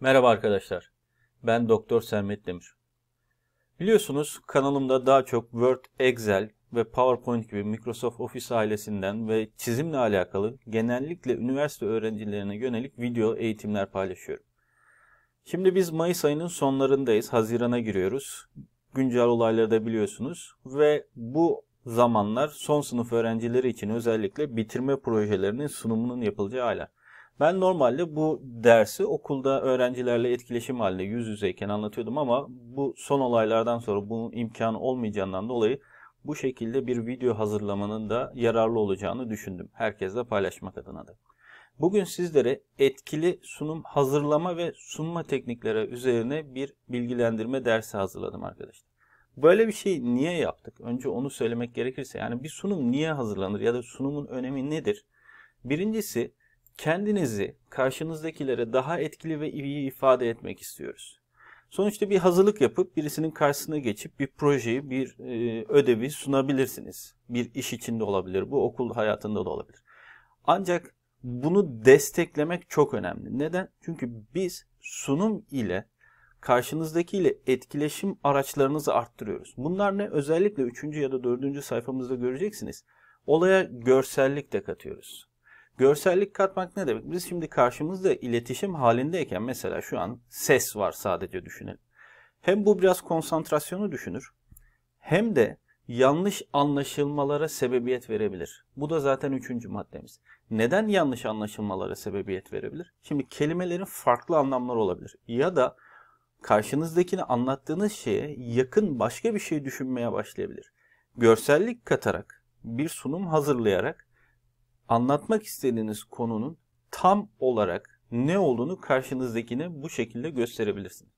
Merhaba arkadaşlar. Ben Doktor Sermet Demir. Biliyorsunuz kanalımda daha çok Word, Excel ve PowerPoint gibi Microsoft Office ailesinden ve çizimle alakalı genellikle üniversite öğrencilerine yönelik video eğitimler paylaşıyorum. Şimdi biz Mayıs ayının sonlarındayız. Haziran'a giriyoruz. Güncel olayları da biliyorsunuz ve bu zamanlar son sınıf öğrencileri için özellikle bitirme projelerinin sunumunun yapılacağı aylar. Ben normalde bu dersi okulda öğrencilerle etkileşim halinde yüz yüzeyken anlatıyordum ama bu son olaylardan sonra bunun imkanı olmayacağından dolayı bu şekilde bir video hazırlamanın da yararlı olacağını düşündüm. Herkesle paylaşmak adına da. Bugün sizlere etkili sunum hazırlama ve sunma teknikleri üzerine bir bilgilendirme dersi hazırladım arkadaşlar. Böyle bir şey niye yaptık? Önce onu söylemek gerekirse yani bir sunum niye hazırlanır ya da sunumun önemi nedir? Birincisi kendinizi karşınızdakilere daha etkili ve iyi ifade etmek istiyoruz. Sonuçta bir hazırlık yapıp birisinin karşısına geçip bir projeyi, bir e, ödevi sunabilirsiniz. Bir iş içinde olabilir, bu okul hayatında da olabilir. Ancak bunu desteklemek çok önemli. Neden? Çünkü biz sunum ile karşınızdaki ile etkileşim araçlarınızı arttırıyoruz. Bunlar ne? Özellikle 3. ya da 4. sayfamızda göreceksiniz. Olaya görsellik de katıyoruz. Görsellik katmak ne demek? Biz şimdi karşımızda iletişim halindeyken mesela şu an ses var sadece düşünelim. Hem bu biraz konsantrasyonu düşünür hem de yanlış anlaşılmalara sebebiyet verebilir. Bu da zaten üçüncü maddemiz. Neden yanlış anlaşılmalara sebebiyet verebilir? Şimdi kelimelerin farklı anlamları olabilir. Ya da karşınızdakini anlattığınız şeye yakın başka bir şey düşünmeye başlayabilir. Görsellik katarak, bir sunum hazırlayarak anlatmak istediğiniz konunun tam olarak ne olduğunu karşınızdakine bu şekilde gösterebilirsiniz.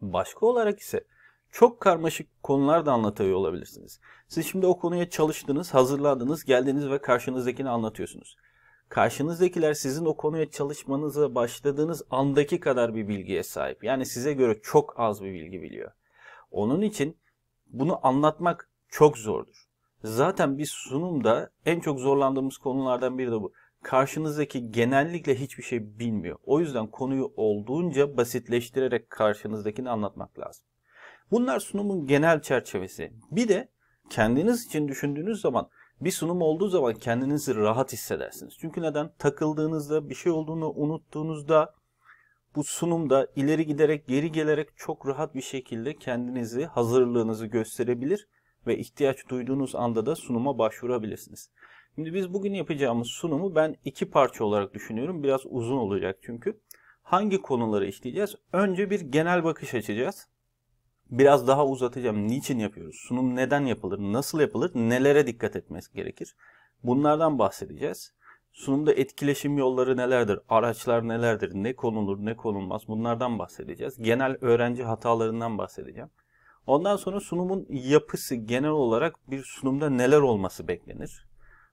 Başka olarak ise çok karmaşık konular da anlatıyor olabilirsiniz. Siz şimdi o konuya çalıştınız, hazırladınız, geldiniz ve karşınızdakini anlatıyorsunuz. Karşınızdakiler sizin o konuya çalışmanıza başladığınız andaki kadar bir bilgiye sahip. Yani size göre çok az bir bilgi biliyor. Onun için bunu anlatmak çok zordur. Zaten bir sunumda en çok zorlandığımız konulardan biri de bu. Karşınızdaki genellikle hiçbir şey bilmiyor. O yüzden konuyu olduğunca basitleştirerek karşınızdakini anlatmak lazım. Bunlar sunumun genel çerçevesi. Bir de kendiniz için düşündüğünüz zaman bir sunum olduğu zaman kendinizi rahat hissedersiniz. Çünkü neden? Takıldığınızda, bir şey olduğunu unuttuğunuzda bu sunumda ileri giderek, geri gelerek çok rahat bir şekilde kendinizi, hazırlığınızı gösterebilir ve ihtiyaç duyduğunuz anda da sunuma başvurabilirsiniz. Şimdi biz bugün yapacağımız sunumu ben iki parça olarak düşünüyorum. Biraz uzun olacak çünkü. Hangi konuları işleyeceğiz? Önce bir genel bakış açacağız. Biraz daha uzatacağım. Niçin yapıyoruz? Sunum neden yapılır? Nasıl yapılır? Nelere dikkat etmesi gerekir? Bunlardan bahsedeceğiz. Sunumda etkileşim yolları nelerdir? Araçlar nelerdir? Ne konulur, ne konulmaz? Bunlardan bahsedeceğiz. Genel öğrenci hatalarından bahsedeceğim. Ondan sonra sunumun yapısı genel olarak bir sunumda neler olması beklenir.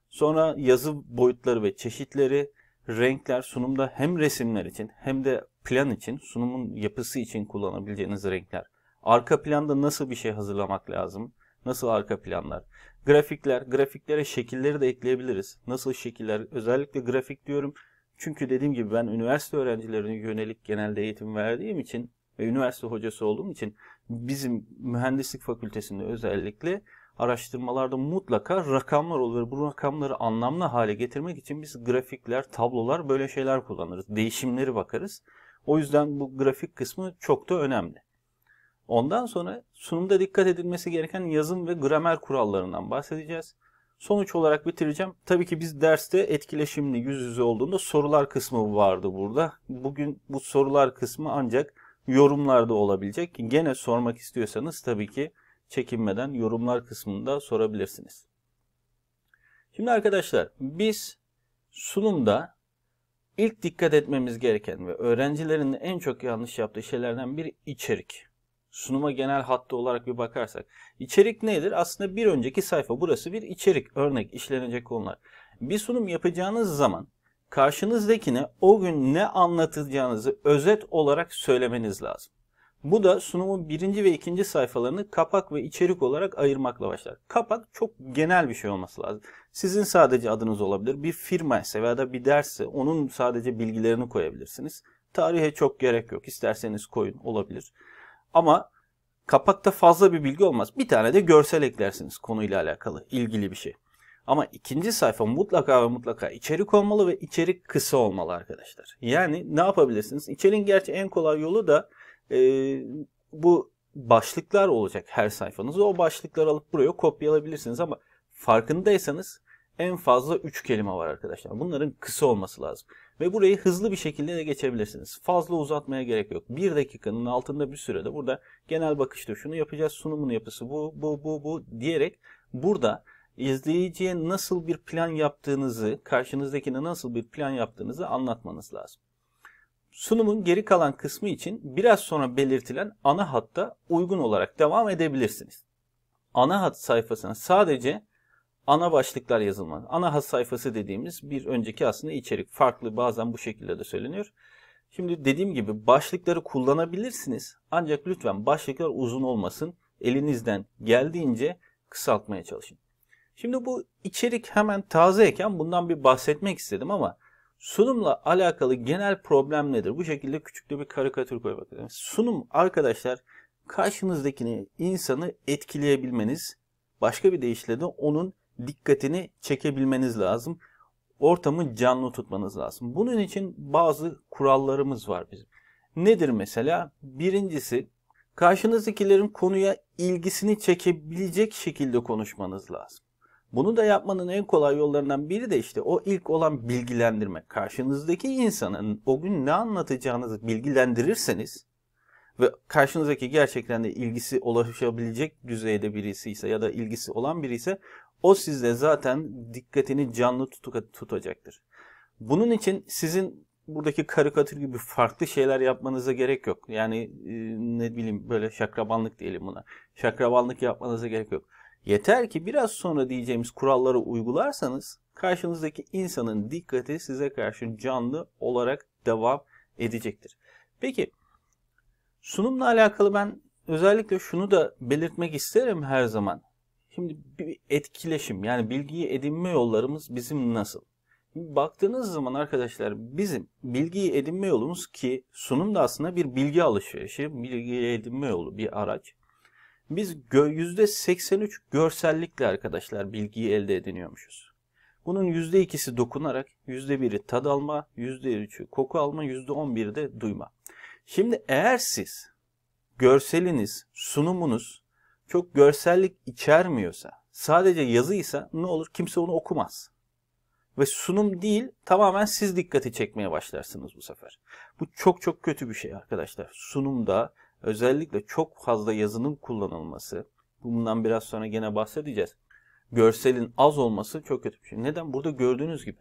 Sonra yazı boyutları ve çeşitleri, renkler sunumda hem resimler için hem de plan için, sunumun yapısı için kullanabileceğiniz renkler. Arka planda nasıl bir şey hazırlamak lazım? Nasıl arka planlar? Grafikler, grafiklere şekilleri de ekleyebiliriz. Nasıl şekiller? Özellikle grafik diyorum. Çünkü dediğim gibi ben üniversite öğrencilerine yönelik genelde eğitim verdiğim için ve üniversite hocası olduğum için bizim mühendislik fakültesinde özellikle araştırmalarda mutlaka rakamlar olur. Bu rakamları anlamlı hale getirmek için biz grafikler, tablolar böyle şeyler kullanırız. Değişimleri bakarız. O yüzden bu grafik kısmı çok da önemli. Ondan sonra sunumda dikkat edilmesi gereken yazım ve gramer kurallarından bahsedeceğiz. Sonuç olarak bitireceğim. Tabii ki biz derste etkileşimli yüz yüze olduğunda sorular kısmı vardı burada. Bugün bu sorular kısmı ancak yorumlarda olabilecek. Gene sormak istiyorsanız tabii ki çekinmeden yorumlar kısmında sorabilirsiniz. Şimdi arkadaşlar biz sunumda ilk dikkat etmemiz gereken ve öğrencilerin en çok yanlış yaptığı şeylerden biri içerik. Sunuma genel hattı olarak bir bakarsak. içerik nedir? Aslında bir önceki sayfa burası bir içerik. Örnek işlenecek konular. Bir sunum yapacağınız zaman karşınızdakine o gün ne anlatacağınızı özet olarak söylemeniz lazım. Bu da sunumun birinci ve ikinci sayfalarını kapak ve içerik olarak ayırmakla başlar. Kapak çok genel bir şey olması lazım. Sizin sadece adınız olabilir. Bir firma ise veya da bir derse onun sadece bilgilerini koyabilirsiniz. Tarihe çok gerek yok. İsterseniz koyun olabilir. Ama kapakta fazla bir bilgi olmaz. Bir tane de görsel eklersiniz konuyla alakalı ilgili bir şey. Ama ikinci sayfa mutlaka ve mutlaka içerik olmalı ve içerik kısa olmalı arkadaşlar. Yani ne yapabilirsiniz? İçeriğin gerçi en kolay yolu da e, bu başlıklar olacak her sayfanızda. O başlıkları alıp buraya kopyalayabilirsiniz ama farkındaysanız en fazla 3 kelime var arkadaşlar. Bunların kısa olması lazım. Ve burayı hızlı bir şekilde de geçebilirsiniz. Fazla uzatmaya gerek yok. 1 dakikanın altında bir sürede burada genel bakışta şunu yapacağız, sunumun yapısı bu, bu, bu, bu diyerek burada izleyiciye nasıl bir plan yaptığınızı, karşınızdakine nasıl bir plan yaptığınızı anlatmanız lazım. Sunumun geri kalan kısmı için biraz sonra belirtilen ana hatta uygun olarak devam edebilirsiniz. Ana hat sayfasına sadece ana başlıklar yazılmalı. Ana hat sayfası dediğimiz bir önceki aslında içerik. Farklı bazen bu şekilde de söyleniyor. Şimdi dediğim gibi başlıkları kullanabilirsiniz. Ancak lütfen başlıklar uzun olmasın. Elinizden geldiğince kısaltmaya çalışın. Şimdi bu içerik hemen tazeyken bundan bir bahsetmek istedim ama sunumla alakalı genel problem nedir? Bu şekilde küçük de bir karikatür koymak istedim. Sunum arkadaşlar karşınızdakini, insanı etkileyebilmeniz, başka bir deyişle de onun dikkatini çekebilmeniz lazım. Ortamı canlı tutmanız lazım. Bunun için bazı kurallarımız var bizim. Nedir mesela? Birincisi karşınızdakilerin konuya ilgisini çekebilecek şekilde konuşmanız lazım. Bunu da yapmanın en kolay yollarından biri de işte o ilk olan bilgilendirme. Karşınızdaki insanın o gün ne anlatacağınızı bilgilendirirseniz ve karşınızdaki gerçekten de ilgisi ulaşabilecek düzeyde birisi ise ya da ilgisi olan biri ise o sizde zaten dikkatini canlı tutuk tutacaktır. Bunun için sizin buradaki karikatür gibi farklı şeyler yapmanıza gerek yok. Yani e, ne bileyim böyle şakrabanlık diyelim buna. Şakrabanlık yapmanıza gerek yok. Yeter ki biraz sonra diyeceğimiz kuralları uygularsanız karşınızdaki insanın dikkati size karşı canlı olarak devam edecektir. Peki sunumla alakalı ben özellikle şunu da belirtmek isterim her zaman. Şimdi bir etkileşim yani bilgiyi edinme yollarımız bizim nasıl? Baktığınız zaman arkadaşlar bizim bilgiyi edinme yolumuz ki sunum da aslında bir bilgi alışverişi, bilgi edinme yolu bir araç. Biz %83 görsellikle arkadaşlar bilgiyi elde ediniyormuşuz. Bunun %2'si dokunarak, %1'i tad alma, %3'ü koku alma, %11'i de duyma. Şimdi eğer siz görseliniz, sunumunuz çok görsellik içermiyorsa, sadece yazıysa ne olur kimse onu okumaz. Ve sunum değil tamamen siz dikkati çekmeye başlarsınız bu sefer. Bu çok çok kötü bir şey arkadaşlar. Sunumda özellikle çok fazla yazının kullanılması, bundan biraz sonra gene bahsedeceğiz. Görselin az olması çok kötü bir şey. Neden? Burada gördüğünüz gibi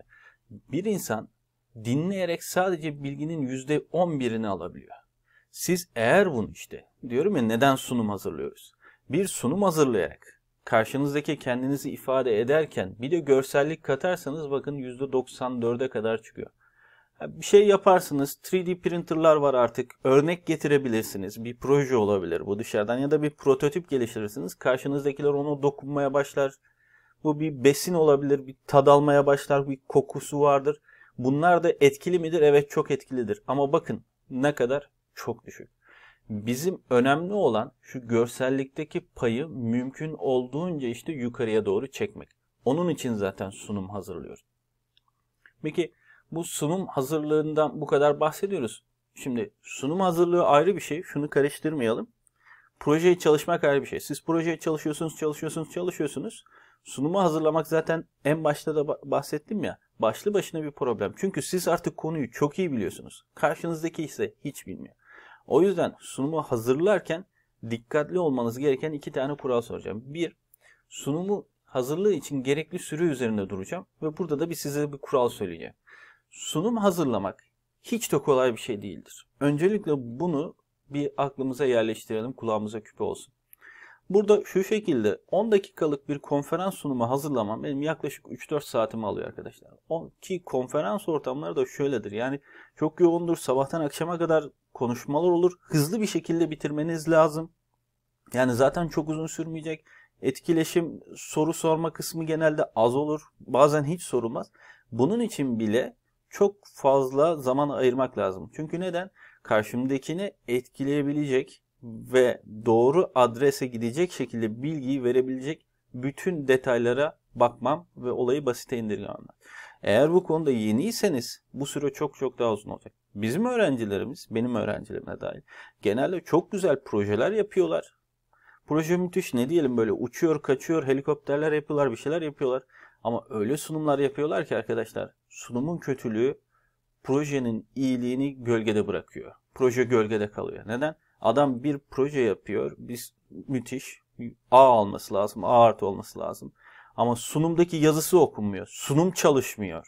bir insan dinleyerek sadece bilginin %11'ini alabiliyor. Siz eğer bunu işte, diyorum ya neden sunum hazırlıyoruz? Bir sunum hazırlayarak karşınızdaki kendinizi ifade ederken bir de görsellik katarsanız bakın %94'e kadar çıkıyor bir şey yaparsınız. 3D printerlar var artık. Örnek getirebilirsiniz. Bir proje olabilir bu dışarıdan ya da bir prototip geliştirirsiniz. Karşınızdakiler onu dokunmaya başlar. Bu bir besin olabilir, bir tad almaya başlar, bir kokusu vardır. Bunlar da etkili midir? Evet çok etkilidir. Ama bakın ne kadar çok düşük. Bizim önemli olan şu görsellikteki payı mümkün olduğunca işte yukarıya doğru çekmek. Onun için zaten sunum hazırlıyoruz. Peki bu sunum hazırlığından bu kadar bahsediyoruz. Şimdi sunum hazırlığı ayrı bir şey. Şunu karıştırmayalım. Projeye çalışmak ayrı bir şey. Siz projeye çalışıyorsunuz, çalışıyorsunuz, çalışıyorsunuz. Sunumu hazırlamak zaten en başta da bahsettim ya. Başlı başına bir problem. Çünkü siz artık konuyu çok iyi biliyorsunuz. Karşınızdaki ise hiç bilmiyor. O yüzden sunumu hazırlarken dikkatli olmanız gereken iki tane kural soracağım. Bir, sunumu hazırlığı için gerekli süre üzerinde duracağım ve burada da bir size bir kural söyleyeceğim sunum hazırlamak hiç de kolay bir şey değildir. Öncelikle bunu bir aklımıza yerleştirelim, kulağımıza küpe olsun. Burada şu şekilde 10 dakikalık bir konferans sunumu hazırlamam benim yaklaşık 3-4 saatimi alıyor arkadaşlar. ki konferans ortamları da şöyledir. Yani çok yoğundur. Sabahtan akşama kadar konuşmalar olur. Hızlı bir şekilde bitirmeniz lazım. Yani zaten çok uzun sürmeyecek. Etkileşim, soru sorma kısmı genelde az olur. Bazen hiç sorulmaz. Bunun için bile çok fazla zaman ayırmak lazım. Çünkü neden? Karşımdakini etkileyebilecek ve doğru adrese gidecek şekilde bilgiyi verebilecek bütün detaylara bakmam ve olayı basite indirgemem. Eğer bu konuda yeniyseniz bu süre çok çok daha uzun olacak. Bizim öğrencilerimiz, benim öğrencilerime dahil genelde çok güzel projeler yapıyorlar. Proje müthiş ne diyelim böyle uçuyor, kaçıyor, helikopterler yapıyorlar, bir şeyler yapıyorlar. Ama öyle sunumlar yapıyorlar ki arkadaşlar sunumun kötülüğü projenin iyiliğini gölgede bırakıyor. Proje gölgede kalıyor. Neden? Adam bir proje yapıyor. Biz müthiş. A alması lazım. A artı olması lazım. Ama sunumdaki yazısı okunmuyor. Sunum çalışmıyor.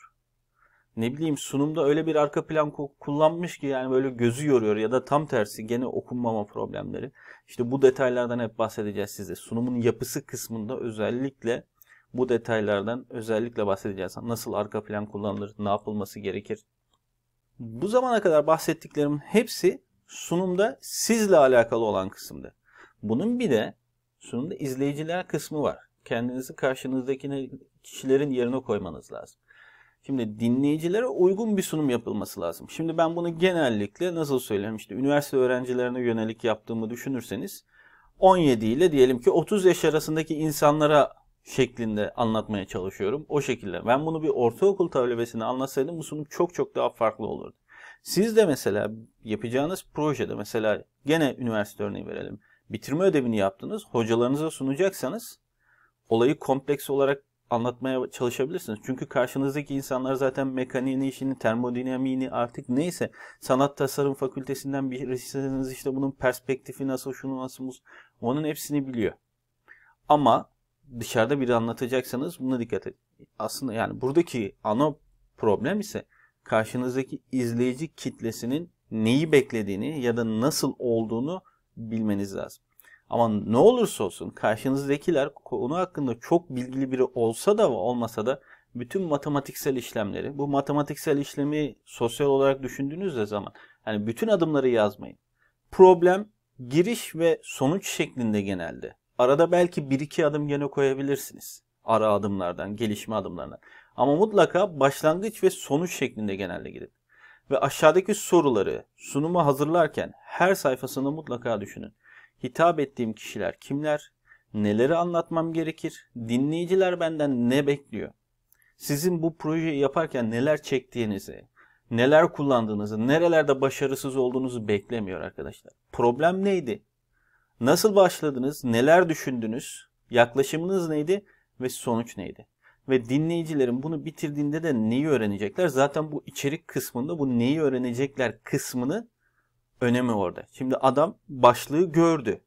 Ne bileyim sunumda öyle bir arka plan kullanmış ki yani böyle gözü yoruyor ya da tam tersi gene okunmama problemleri. İşte bu detaylardan hep bahsedeceğiz size. Sunumun yapısı kısmında özellikle bu detaylardan özellikle bahsedeceğiz. Nasıl arka plan kullanılır, ne yapılması gerekir. Bu zamana kadar bahsettiklerimin hepsi sunumda sizle alakalı olan kısımda. Bunun bir de sunumda izleyiciler kısmı var. Kendinizi karşınızdaki kişilerin yerine koymanız lazım. Şimdi dinleyicilere uygun bir sunum yapılması lazım. Şimdi ben bunu genellikle nasıl söylerim işte üniversite öğrencilerine yönelik yaptığımı düşünürseniz 17 ile diyelim ki 30 yaş arasındaki insanlara şeklinde anlatmaya çalışıyorum. O şekilde. Ben bunu bir ortaokul talebesine anlatsaydım bu sunum çok çok daha farklı olurdu. Siz de mesela yapacağınız projede mesela gene üniversite örneği verelim. Bitirme ödevini yaptınız. Hocalarınıza sunacaksanız olayı kompleks olarak anlatmaya çalışabilirsiniz. Çünkü karşınızdaki insanlar zaten mekaniğini, işini, termodinamiğini artık neyse sanat tasarım fakültesinden birisiniz işte bunun perspektifi nasıl, şunu nasıl, onun hepsini biliyor. Ama dışarıda biri anlatacaksanız buna dikkat edin. Aslında yani buradaki ana problem ise karşınızdaki izleyici kitlesinin neyi beklediğini ya da nasıl olduğunu bilmeniz lazım. Ama ne olursa olsun karşınızdakiler konu hakkında çok bilgili biri olsa da olmasa da bütün matematiksel işlemleri, bu matematiksel işlemi sosyal olarak düşündüğünüzde zaman yani bütün adımları yazmayın. Problem giriş ve sonuç şeklinde genelde Arada belki bir iki adım gene koyabilirsiniz. Ara adımlardan, gelişme adımlarından. Ama mutlaka başlangıç ve sonuç şeklinde genelde gidin. Ve aşağıdaki soruları sunumu hazırlarken her sayfasında mutlaka düşünün. Hitap ettiğim kişiler kimler? Neleri anlatmam gerekir? Dinleyiciler benden ne bekliyor? Sizin bu projeyi yaparken neler çektiğinizi, neler kullandığınızı, nerelerde başarısız olduğunuzu beklemiyor arkadaşlar. Problem neydi? Nasıl başladınız? Neler düşündünüz? Yaklaşımınız neydi? Ve sonuç neydi? Ve dinleyicilerin bunu bitirdiğinde de neyi öğrenecekler? Zaten bu içerik kısmında bu neyi öğrenecekler kısmını önemi orada. Şimdi adam başlığı gördü.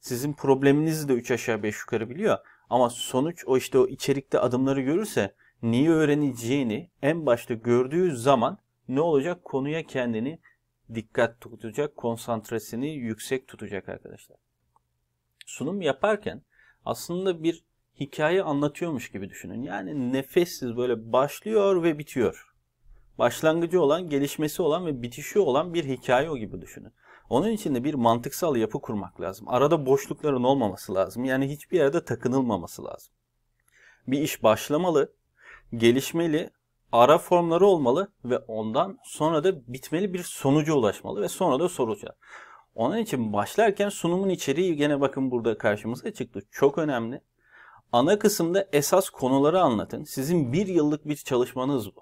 Sizin probleminizi de 3 aşağı 5 yukarı biliyor. Ama sonuç o işte o içerikte adımları görürse neyi öğreneceğini en başta gördüğü zaman ne olacak? Konuya kendini dikkat tutacak, konsantresini yüksek tutacak arkadaşlar sunum yaparken aslında bir hikaye anlatıyormuş gibi düşünün. Yani nefessiz böyle başlıyor ve bitiyor. Başlangıcı olan, gelişmesi olan ve bitişi olan bir hikaye o gibi düşünün. Onun için de bir mantıksal yapı kurmak lazım. Arada boşlukların olmaması lazım. Yani hiçbir yerde takınılmaması lazım. Bir iş başlamalı, gelişmeli, ara formları olmalı ve ondan sonra da bitmeli bir sonuca ulaşmalı ve sonra da sonuca. Onun için başlarken sunumun içeriği gene bakın burada karşımıza çıktı. Çok önemli. Ana kısımda esas konuları anlatın. Sizin bir yıllık bir çalışmanız bu.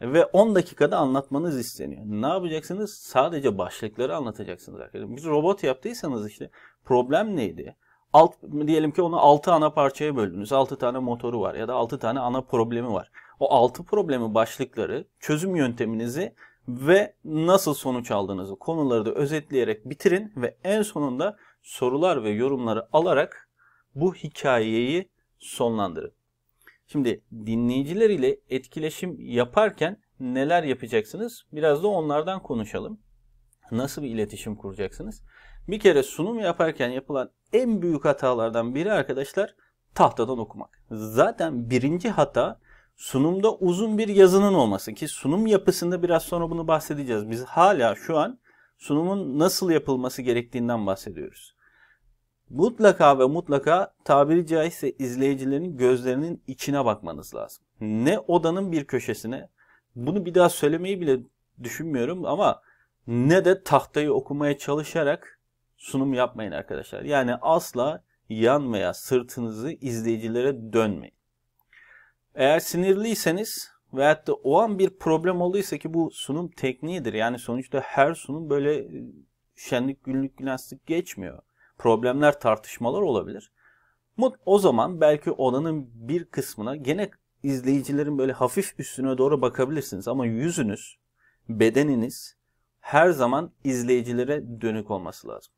Ve 10 dakikada anlatmanız isteniyor. Ne yapacaksınız? Sadece başlıkları anlatacaksınız arkadaşlar. Bir robot yaptıysanız işte problem neydi? Alt, diyelim ki onu 6 ana parçaya böldünüz. 6 tane motoru var ya da 6 tane ana problemi var. O 6 problemi başlıkları, çözüm yönteminizi ve nasıl sonuç aldığınızı konuları da özetleyerek bitirin ve en sonunda sorular ve yorumları alarak bu hikayeyi sonlandırın. Şimdi dinleyiciler ile etkileşim yaparken neler yapacaksınız? Biraz da onlardan konuşalım. Nasıl bir iletişim kuracaksınız? Bir kere sunum yaparken yapılan en büyük hatalardan biri arkadaşlar tahtadan okumak. Zaten birinci hata sunumda uzun bir yazının olması ki sunum yapısında biraz sonra bunu bahsedeceğiz. Biz hala şu an sunumun nasıl yapılması gerektiğinden bahsediyoruz. Mutlaka ve mutlaka tabiri caizse izleyicilerin gözlerinin içine bakmanız lazım. Ne odanın bir köşesine bunu bir daha söylemeyi bile düşünmüyorum ama ne de tahtayı okumaya çalışarak sunum yapmayın arkadaşlar. Yani asla yanmaya, sırtınızı izleyicilere dönmeyin. Eğer sinirliyseniz veyahut da o an bir problem olduysa ki bu sunum tekniğidir. Yani sonuçta her sunum böyle e, şenlik günlük günanslık geçmiyor. Problemler tartışmalar olabilir. O zaman belki odanın bir kısmına gene izleyicilerin böyle hafif üstüne doğru bakabilirsiniz. Ama yüzünüz, bedeniniz her zaman izleyicilere dönük olması lazım.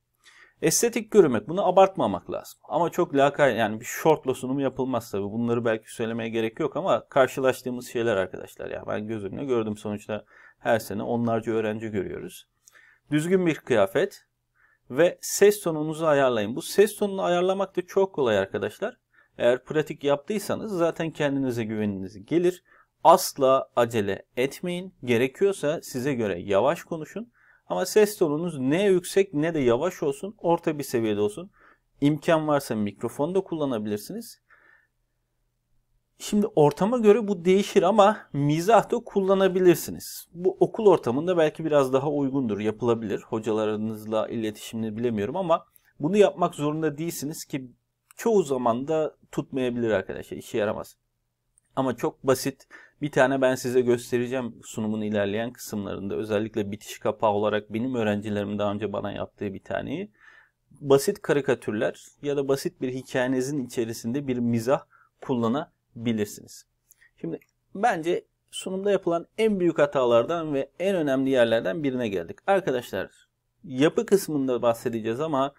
Estetik görünmek. Bunu abartmamak lazım. Ama çok lakay yani bir şortla sunum yapılmaz tabii. Bunları belki söylemeye gerek yok ama karşılaştığımız şeyler arkadaşlar. Ya ben gözümle gördüm sonuçta her sene onlarca öğrenci görüyoruz. Düzgün bir kıyafet ve ses tonunuzu ayarlayın. Bu ses tonunu ayarlamak da çok kolay arkadaşlar. Eğer pratik yaptıysanız zaten kendinize güveniniz gelir. Asla acele etmeyin. Gerekiyorsa size göre yavaş konuşun. Ama ses tonunuz ne yüksek ne de yavaş olsun. Orta bir seviyede olsun. İmkan varsa mikrofon da kullanabilirsiniz. Şimdi ortama göre bu değişir ama mizah da kullanabilirsiniz. Bu okul ortamında belki biraz daha uygundur, yapılabilir. Hocalarınızla iletişimini bilemiyorum ama bunu yapmak zorunda değilsiniz ki çoğu zaman da tutmayabilir arkadaşlar, işe yaramaz. Ama çok basit. Bir tane ben size göstereceğim sunumun ilerleyen kısımlarında. Özellikle bitiş kapağı olarak benim öğrencilerim daha önce bana yaptığı bir taneyi. Basit karikatürler ya da basit bir hikayenizin içerisinde bir mizah kullanabilirsiniz. Şimdi bence sunumda yapılan en büyük hatalardan ve en önemli yerlerden birine geldik. Arkadaşlar yapı kısmında bahsedeceğiz ama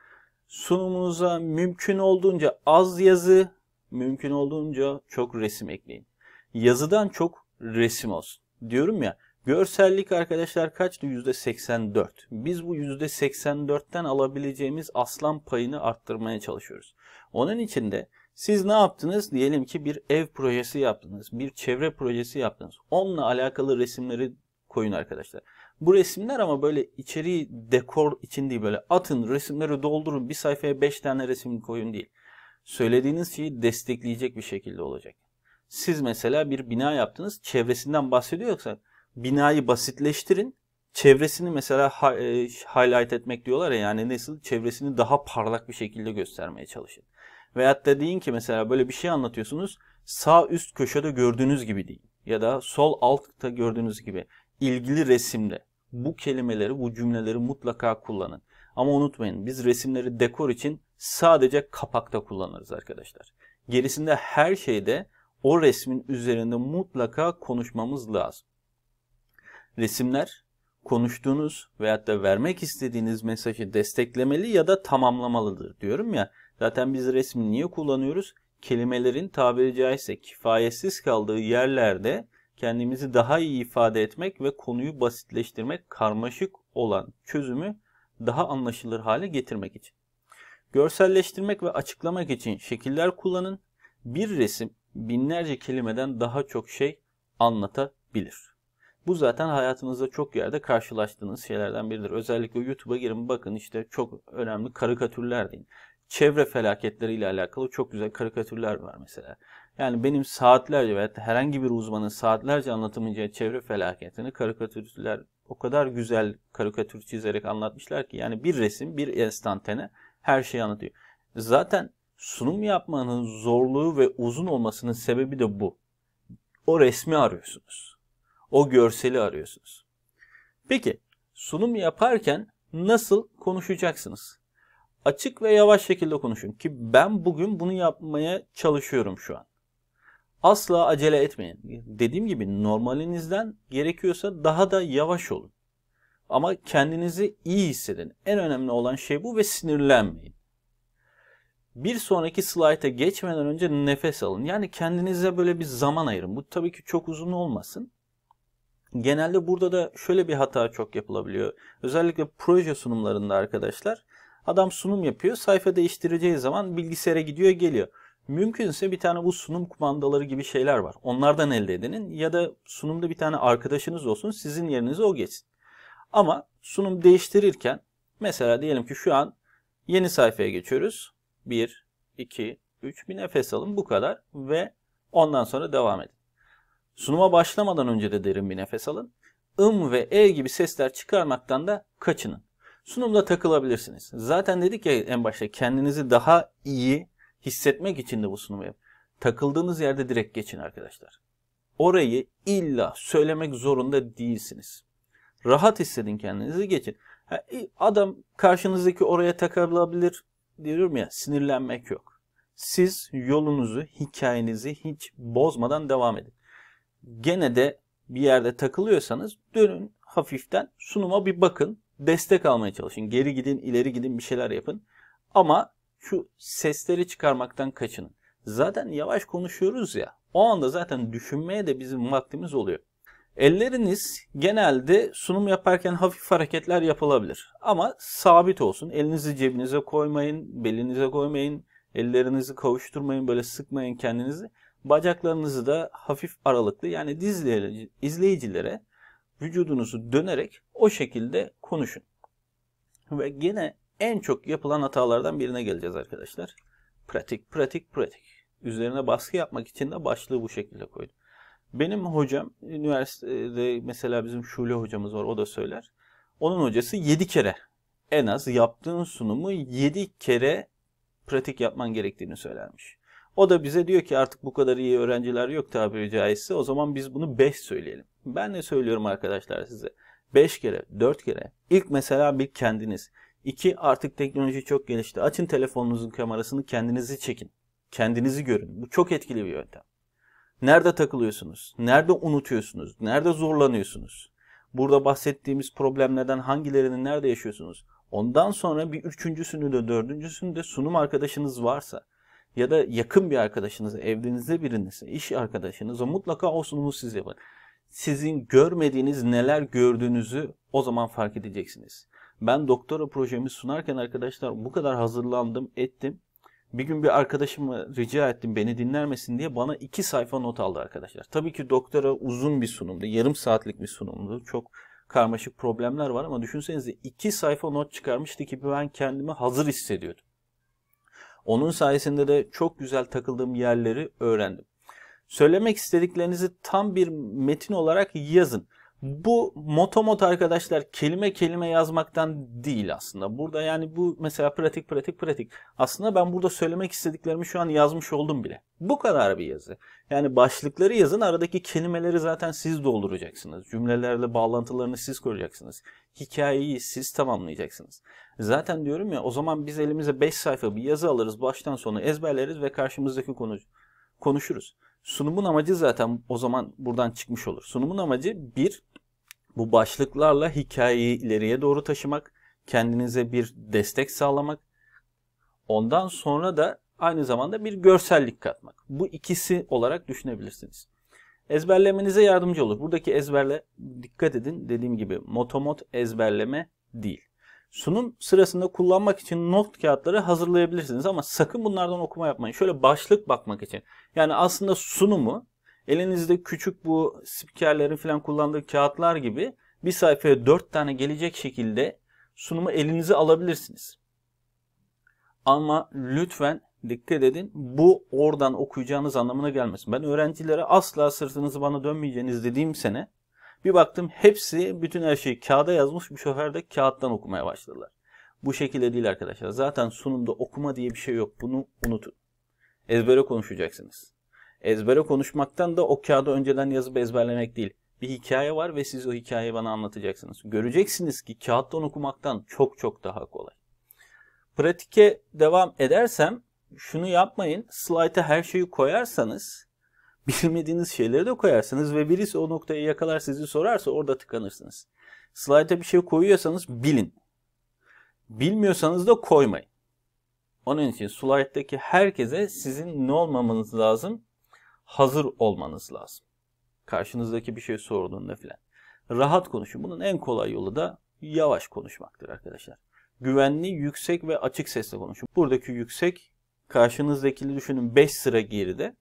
sunumunuza mümkün olduğunca az yazı mümkün olduğunca çok resim ekleyin. Yazıdan çok resim olsun. Diyorum ya görsellik arkadaşlar kaçtı? %84. Biz bu %84'ten alabileceğimiz aslan payını arttırmaya çalışıyoruz. Onun için de siz ne yaptınız? Diyelim ki bir ev projesi yaptınız, bir çevre projesi yaptınız. Onunla alakalı resimleri koyun arkadaşlar. Bu resimler ama böyle içeriği dekor için değil böyle atın resimleri doldurun bir sayfaya 5 tane resim koyun değil söylediğiniz şeyi destekleyecek bir şekilde olacak. Siz mesela bir bina yaptınız, çevresinden bahsediyorsa binayı basitleştirin. Çevresini mesela e, highlight etmek diyorlar ya yani nasıl çevresini daha parlak bir şekilde göstermeye çalışın. Veyahut da deyin ki mesela böyle bir şey anlatıyorsunuz sağ üst köşede gördüğünüz gibi deyin ya da sol altta gördüğünüz gibi ilgili resimde bu kelimeleri bu cümleleri mutlaka kullanın. Ama unutmayın biz resimleri dekor için sadece kapakta kullanırız arkadaşlar. Gerisinde her şeyde o resmin üzerinde mutlaka konuşmamız lazım. Resimler konuştuğunuz veyahut da vermek istediğiniz mesajı desteklemeli ya da tamamlamalıdır diyorum ya. Zaten biz resmi niye kullanıyoruz? Kelimelerin tabiri caizse kifayetsiz kaldığı yerlerde kendimizi daha iyi ifade etmek ve konuyu basitleştirmek, karmaşık olan çözümü daha anlaşılır hale getirmek için. Görselleştirmek ve açıklamak için şekiller kullanın. Bir resim binlerce kelimeden daha çok şey anlatabilir. Bu zaten hayatınızda çok yerde karşılaştığınız şeylerden biridir. Özellikle YouTube'a girin bakın işte çok önemli karikatürler deyin. Çevre felaketleriyle alakalı çok güzel karikatürler var mesela. Yani benim saatlerce veya herhangi bir uzmanın saatlerce anlatamayacağı çevre felaketini karikatürler o kadar güzel karikatür çizerek anlatmışlar ki yani bir resim bir enstantane her şeyi anlatıyor. Zaten sunum yapmanın zorluğu ve uzun olmasının sebebi de bu. O resmi arıyorsunuz. O görseli arıyorsunuz. Peki sunum yaparken nasıl konuşacaksınız? Açık ve yavaş şekilde konuşun ki ben bugün bunu yapmaya çalışıyorum şu an. Asla acele etmeyin. Dediğim gibi normalinizden gerekiyorsa daha da yavaş olun. Ama kendinizi iyi hissedin. En önemli olan şey bu ve sinirlenmeyin. Bir sonraki slayta geçmeden önce nefes alın. Yani kendinize böyle bir zaman ayırın. Bu tabii ki çok uzun olmasın. Genelde burada da şöyle bir hata çok yapılabiliyor. Özellikle proje sunumlarında arkadaşlar. Adam sunum yapıyor. Sayfa değiştireceği zaman bilgisayara gidiyor geliyor. Mümkünse bir tane bu sunum kumandaları gibi şeyler var. Onlardan elde edinin ya da sunumda bir tane arkadaşınız olsun sizin yerinize o geçsin. Ama sunum değiştirirken mesela diyelim ki şu an yeni sayfaya geçiyoruz. 1, 2, 3 bir nefes alın bu kadar ve ondan sonra devam edin. Sunuma başlamadan önce de derin bir nefes alın. Im ve e gibi sesler çıkarmaktan da kaçının. Sunumda takılabilirsiniz. Zaten dedik ya en başta kendinizi daha iyi hissetmek için de bu sunumu yap Takıldığınız yerde direkt geçin arkadaşlar. Orayı illa söylemek zorunda değilsiniz. Rahat hissedin kendinizi geçin. E, adam karşınızdaki oraya takılabilir diyorum ya sinirlenmek yok. Siz yolunuzu, hikayenizi hiç bozmadan devam edin. Gene de bir yerde takılıyorsanız dönün hafiften sunuma bir bakın. Destek almaya çalışın. Geri gidin, ileri gidin bir şeyler yapın. Ama şu sesleri çıkarmaktan kaçının. Zaten yavaş konuşuyoruz ya. O anda zaten düşünmeye de bizim vaktimiz oluyor. Elleriniz genelde sunum yaparken hafif hareketler yapılabilir. Ama sabit olsun. Elinizi cebinize koymayın, belinize koymayın, ellerinizi kavuşturmayın, böyle sıkmayın kendinizi. Bacaklarınızı da hafif aralıklı yani dizleri, izleyicilere vücudunuzu dönerek o şekilde konuşun. Ve gene en çok yapılan hatalardan birine geleceğiz arkadaşlar. Pratik, pratik, pratik. Üzerine baskı yapmak için de başlığı bu şekilde koydum. Benim hocam üniversitede mesela bizim Şule hocamız var o da söyler. Onun hocası 7 kere en az yaptığın sunumu 7 kere pratik yapman gerektiğini söylermiş. O da bize diyor ki artık bu kadar iyi öğrenciler yok tabiri caizse o zaman biz bunu 5 söyleyelim. Ben de söylüyorum arkadaşlar size? 5 kere, 4 kere. İlk mesela bir kendiniz. İki artık teknoloji çok gelişti. Açın telefonunuzun kamerasını kendinizi çekin. Kendinizi görün. Bu çok etkili bir yöntem. Nerede takılıyorsunuz? Nerede unutuyorsunuz? Nerede zorlanıyorsunuz? Burada bahsettiğimiz problemlerden hangilerini nerede yaşıyorsunuz? Ondan sonra bir üçüncüsünü de dördüncüsünü de sunum arkadaşınız varsa ya da yakın bir arkadaşınız, evdenizde biriniz, iş arkadaşınıza mutlaka o sunumu siz yapın. Sizin görmediğiniz neler gördüğünüzü o zaman fark edeceksiniz. Ben doktora projemi sunarken arkadaşlar bu kadar hazırlandım, ettim bir gün bir arkadaşımı rica ettim beni dinlermesin diye bana iki sayfa not aldı arkadaşlar. Tabii ki doktora uzun bir sunumdu. Yarım saatlik bir sunumdu. Çok karmaşık problemler var ama düşünsenize iki sayfa not çıkarmıştı ki ben kendimi hazır hissediyordum. Onun sayesinde de çok güzel takıldığım yerleri öğrendim. Söylemek istediklerinizi tam bir metin olarak yazın bu motomot arkadaşlar kelime kelime yazmaktan değil aslında. Burada yani bu mesela pratik pratik pratik. Aslında ben burada söylemek istediklerimi şu an yazmış oldum bile. Bu kadar bir yazı. Yani başlıkları yazın aradaki kelimeleri zaten siz dolduracaksınız. Cümlelerle bağlantılarını siz koyacaksınız. Hikayeyi siz tamamlayacaksınız. Zaten diyorum ya o zaman biz elimize 5 sayfa bir yazı alırız baştan sona ezberleriz ve karşımızdaki konu konuşuruz. Sunumun amacı zaten o zaman buradan çıkmış olur. Sunumun amacı bir bu başlıklarla hikayeyi ileriye doğru taşımak, kendinize bir destek sağlamak, ondan sonra da aynı zamanda bir görsellik katmak. Bu ikisi olarak düşünebilirsiniz. Ezberlemenize yardımcı olur. Buradaki ezberle dikkat edin. Dediğim gibi motomot ezberleme değil. Sunum sırasında kullanmak için not kağıtları hazırlayabilirsiniz ama sakın bunlardan okuma yapmayın. Şöyle başlık bakmak için. Yani aslında sunumu elinizde küçük bu spikerlerin falan kullandığı kağıtlar gibi bir sayfaya 4 tane gelecek şekilde sunumu elinize alabilirsiniz. Ama lütfen dikkat edin bu oradan okuyacağınız anlamına gelmesin. Ben öğrencilere asla sırtınızı bana dönmeyeceğiniz dediğim sene bir baktım hepsi bütün her şeyi kağıda yazmış bir sefer de kağıttan okumaya başladılar. Bu şekilde değil arkadaşlar. Zaten sunumda okuma diye bir şey yok. Bunu unutun. Ezbere konuşacaksınız ezbere konuşmaktan da o kağıda önceden yazıp ezberlemek değil. Bir hikaye var ve siz o hikayeyi bana anlatacaksınız. Göreceksiniz ki kağıttan okumaktan çok çok daha kolay. Pratike devam edersem şunu yapmayın. Slayta her şeyi koyarsanız bilmediğiniz şeyleri de koyarsınız ve birisi o noktayı yakalar sizi sorarsa orada tıkanırsınız. Slayta bir şey koyuyorsanız bilin. Bilmiyorsanız da koymayın. Onun için slayttaki herkese sizin ne olmamanız lazım? hazır olmanız lazım. Karşınızdaki bir şey sorduğunda filan. Rahat konuşun. Bunun en kolay yolu da yavaş konuşmaktır arkadaşlar. Güvenli, yüksek ve açık sesle konuşun. Buradaki yüksek karşınızdakini düşünün 5 sıra geride.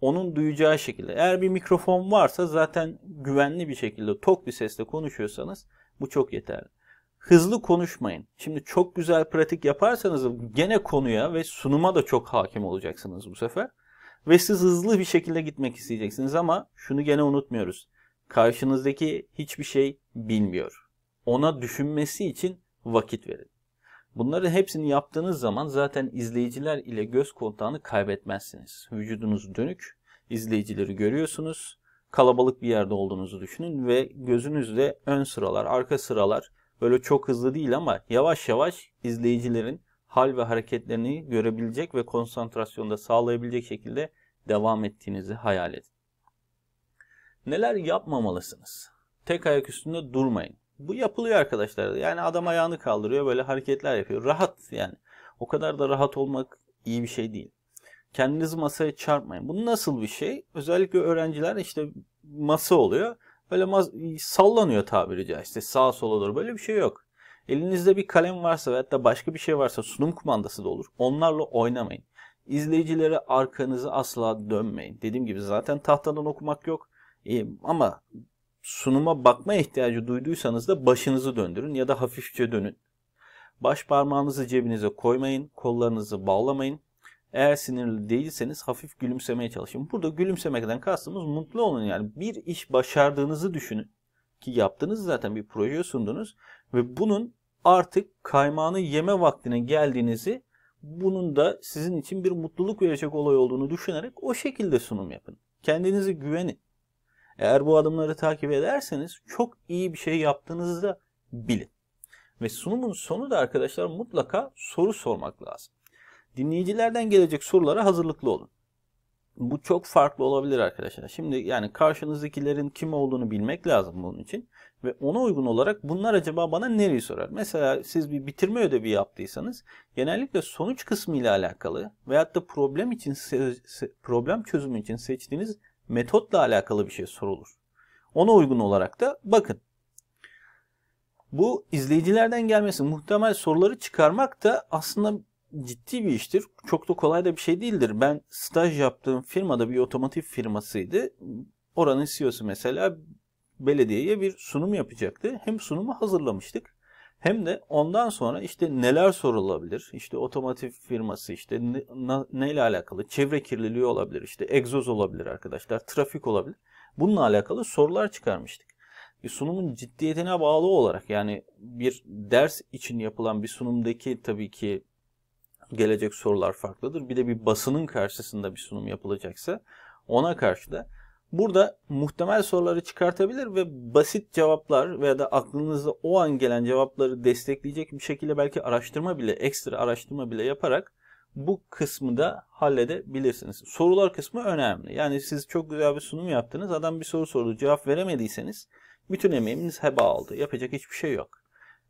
Onun duyacağı şekilde. Eğer bir mikrofon varsa zaten güvenli bir şekilde tok bir sesle konuşuyorsanız bu çok yeterli. Hızlı konuşmayın. Şimdi çok güzel pratik yaparsanız gene konuya ve sunuma da çok hakim olacaksınız bu sefer. Ve siz hızlı bir şekilde gitmek isteyeceksiniz ama şunu gene unutmuyoruz. Karşınızdaki hiçbir şey bilmiyor. Ona düşünmesi için vakit verin. Bunları hepsini yaptığınız zaman zaten izleyiciler ile göz kontağını kaybetmezsiniz. Vücudunuz dönük, izleyicileri görüyorsunuz. Kalabalık bir yerde olduğunuzu düşünün ve gözünüzde ön sıralar, arka sıralar böyle çok hızlı değil ama yavaş yavaş izleyicilerin hal ve hareketlerini görebilecek ve konsantrasyonda sağlayabilecek şekilde devam ettiğinizi hayal edin. Neler yapmamalısınız? Tek ayak üstünde durmayın. Bu yapılıyor arkadaşlar. Yani adam ayağını kaldırıyor böyle hareketler yapıyor. Rahat yani. O kadar da rahat olmak iyi bir şey değil. Kendinizi masaya çarpmayın. Bu nasıl bir şey? Özellikle öğrenciler işte masa oluyor. Böyle mas sallanıyor tabiri caizse sağa sola doğru. Böyle bir şey yok. Elinizde bir kalem varsa veya da başka bir şey varsa sunum kumandası da olur. Onlarla oynamayın. İzleyicilere arkanızı asla dönmeyin. Dediğim gibi zaten tahtadan okumak yok. E, ama sunuma bakma ihtiyacı duyduysanız da başınızı döndürün ya da hafifçe dönün. Baş parmağınızı cebinize koymayın, kollarınızı bağlamayın. Eğer sinirli değilseniz hafif gülümsemeye çalışın. Burada gülümsemekten kastımız mutlu olun yani. Bir iş başardığınızı düşünün ki yaptınız zaten bir proje sundunuz ve bunun artık kaymağını yeme vaktine geldiğinizi bunun da sizin için bir mutluluk verecek olay olduğunu düşünerek o şekilde sunum yapın. Kendinizi güvenin. Eğer bu adımları takip ederseniz çok iyi bir şey yaptığınızı da bilin. Ve sunumun sonu da arkadaşlar mutlaka soru sormak lazım. Dinleyicilerden gelecek sorulara hazırlıklı olun bu çok farklı olabilir arkadaşlar. Şimdi yani karşınızdakilerin kim olduğunu bilmek lazım bunun için. Ve ona uygun olarak bunlar acaba bana nereyi sorar? Mesela siz bir bitirme ödevi yaptıysanız genellikle sonuç kısmı ile alakalı veyahut da problem için problem çözümü için seçtiğiniz metotla alakalı bir şey sorulur. Ona uygun olarak da bakın. Bu izleyicilerden gelmesi muhtemel soruları çıkarmak da aslında ciddi bir iştir. Çok da kolay da bir şey değildir. Ben staj yaptığım firmada bir otomotiv firmasıydı. Oranın CEO'su mesela belediyeye bir sunum yapacaktı. Hem sunumu hazırlamıştık. Hem de ondan sonra işte neler sorulabilir? İşte otomotiv firması işte neyle alakalı? Çevre kirliliği olabilir, işte egzoz olabilir arkadaşlar, trafik olabilir. Bununla alakalı sorular çıkarmıştık. Bir sunumun ciddiyetine bağlı olarak yani bir ders için yapılan bir sunumdaki tabii ki gelecek sorular farklıdır. Bir de bir basının karşısında bir sunum yapılacaksa ona karşı da burada muhtemel soruları çıkartabilir ve basit cevaplar veya da aklınızda o an gelen cevapları destekleyecek bir şekilde belki araştırma bile, ekstra araştırma bile yaparak bu kısmı da halledebilirsiniz. Sorular kısmı önemli. Yani siz çok güzel bir sunum yaptınız. Adam bir soru sordu. Cevap veremediyseniz bütün emeğiniz heba oldu. Yapacak hiçbir şey yok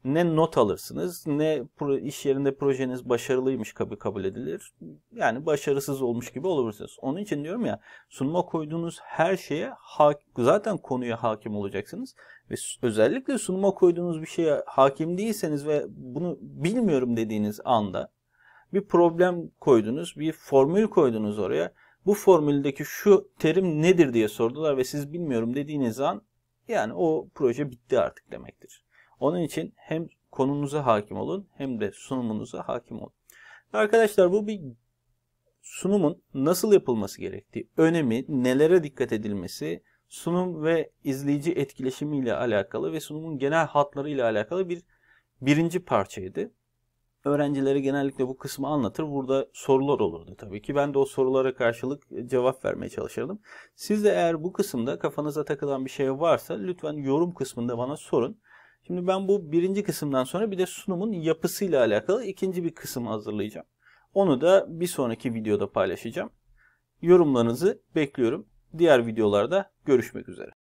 ne not alırsınız ne iş yerinde projeniz başarılıymış gibi kabul edilir. Yani başarısız olmuş gibi olursunuz. Onun için diyorum ya sunuma koyduğunuz her şeye zaten konuya hakim olacaksınız. Ve özellikle sunuma koyduğunuz bir şeye hakim değilseniz ve bunu bilmiyorum dediğiniz anda bir problem koydunuz, bir formül koydunuz oraya. Bu formüldeki şu terim nedir diye sordular ve siz bilmiyorum dediğiniz an yani o proje bitti artık demektir. Onun için hem konunuza hakim olun hem de sunumunuza hakim olun. Arkadaşlar bu bir sunumun nasıl yapılması gerektiği, önemi, nelere dikkat edilmesi, sunum ve izleyici etkileşimi ile alakalı ve sunumun genel hatları ile alakalı bir birinci parçaydı. Öğrencileri genellikle bu kısmı anlatır. Burada sorular olurdu tabii ki. Ben de o sorulara karşılık cevap vermeye çalışırdım. Siz de eğer bu kısımda kafanıza takılan bir şey varsa lütfen yorum kısmında bana sorun. Şimdi ben bu birinci kısımdan sonra bir de sunumun yapısıyla alakalı ikinci bir kısım hazırlayacağım. Onu da bir sonraki videoda paylaşacağım. Yorumlarınızı bekliyorum. Diğer videolarda görüşmek üzere.